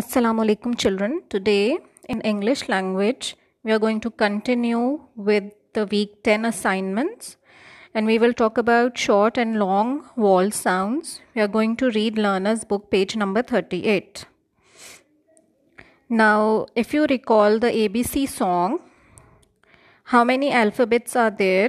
Assalamu alaikum children. Today in English language we are going to continue with the week 10 assignments and we will talk about short and long vowel sounds. We are going to read learner's book page number 38. Now if you recall the ABC song how many alphabets are there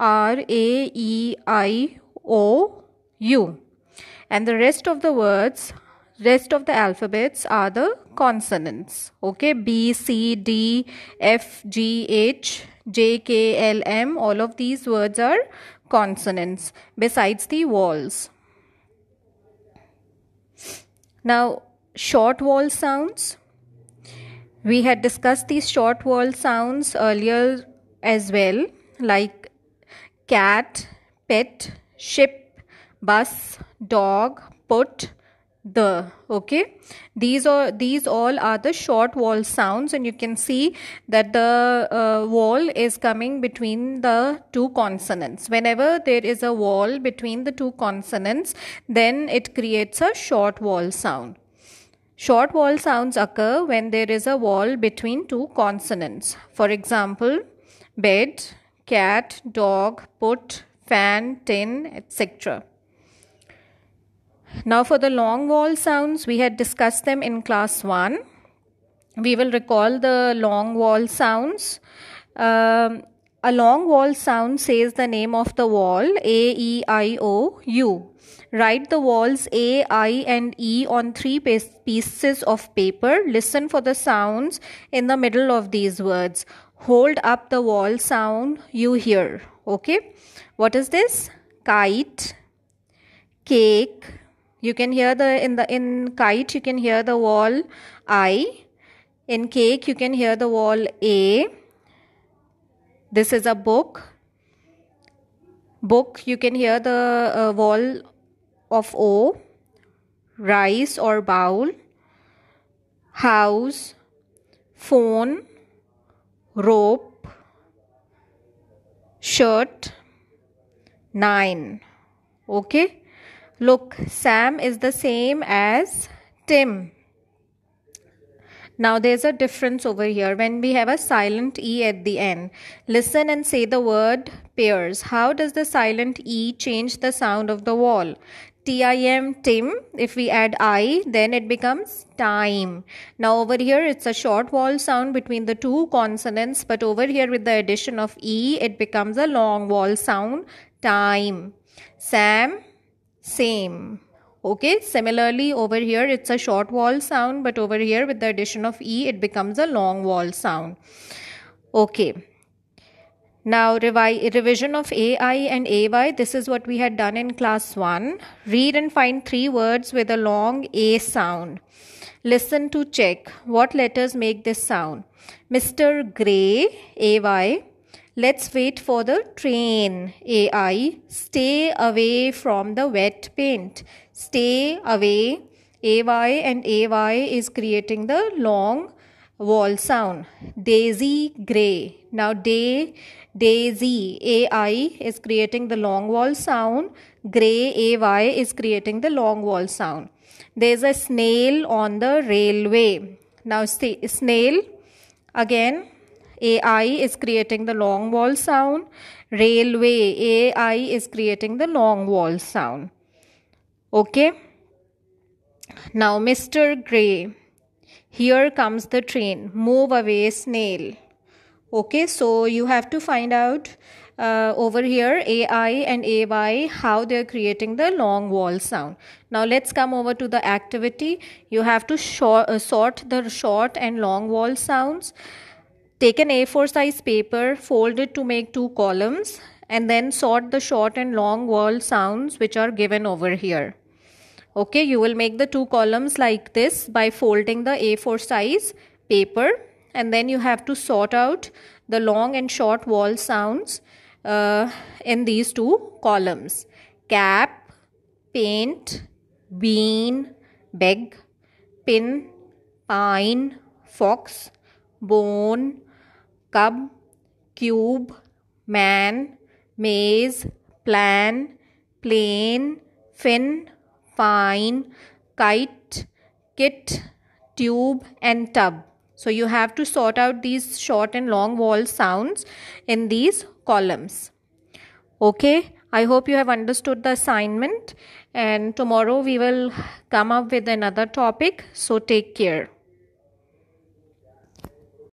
R A E I O U. And the rest of the words, rest of the alphabets are the consonants. Okay, B, C, D, F, G, H, J, K, L, M. All of these words are consonants besides the vowels. Now, short vowel sounds. We had discussed these short vowel sounds earlier as well, like cat, pet, ship, bus, dog, put, the okay these are these all are the short wall sounds and you can see that the uh, wall is coming between the two consonants whenever there is a wall between the two consonants then it creates a short wall sound short wall sounds occur when there is a wall between two consonants for example bed cat, dog, put, fan, tin, etc. Now, for the long wall sounds, we had discussed them in class 1. We will recall the long wall sounds. Um, a long wall sound says the name of the wall. A, E, I, O, U. Write the walls A, I, and E on three pieces of paper. Listen for the sounds in the middle of these words hold up the wall sound you hear. Okay, what is this? Kite, cake. You can hear the in the in kite you can hear the wall I. In cake you can hear the wall A. This is a book. Book you can hear the uh, wall of O. Rice or bowl. House, phone rope, shirt, nine. Okay. Look, Sam is the same as Tim. Now there's a difference over here when we have a silent E at the end. Listen and say the word pairs. How does the silent E change the sound of the wall? TIM, TIM. If we add I, then it becomes time. Now over here, it's a short wall sound between the two consonants. But over here with the addition of E, it becomes a long wall sound. Time. Sam, same. Okay, similarly over here it's a short wall sound but over here with the addition of E it becomes a long wall sound. Okay. Now, revi- revision of AI and AY. This is what we had done in class 1. Read and find three words with a long A sound. Listen to check what letters make this sound. Mr. Gray, AY. Let's wait for the train, AI. Stay away from the wet paint. Stay away, AY, and AY is creating the long Wall sound. Daisy gray. Now, day, daisy, AI is creating the long wall sound. Gray, AY is creating the long wall sound. There's a snail on the railway. Now, snail, again, AI is creating the long wall sound. Railway, AI is creating the long wall sound. Okay. Now, Mr. Gray. Here comes the train. Move away, snail. Okay, so you have to find out uh, over here AI and AY how they're creating the long wall sound. Now let's come over to the activity. You have to short, uh, sort the short and long wall sounds. Take an A4 size paper, fold it to make two columns and then sort the short and long wall sounds which are given over here okay you will make the two columns like this by folding the a4 size paper and then you have to sort out the long and short wall sounds uh, in these two columns cap paint bean beg pin pine fox bone cub cube man maze plan plane fin pine, kite, kit, tube, and tub. So you have to sort out these short and long vowel sounds in these columns. Okay, I hope you have understood the assignment and tomorrow we will come up with another topic. So take care.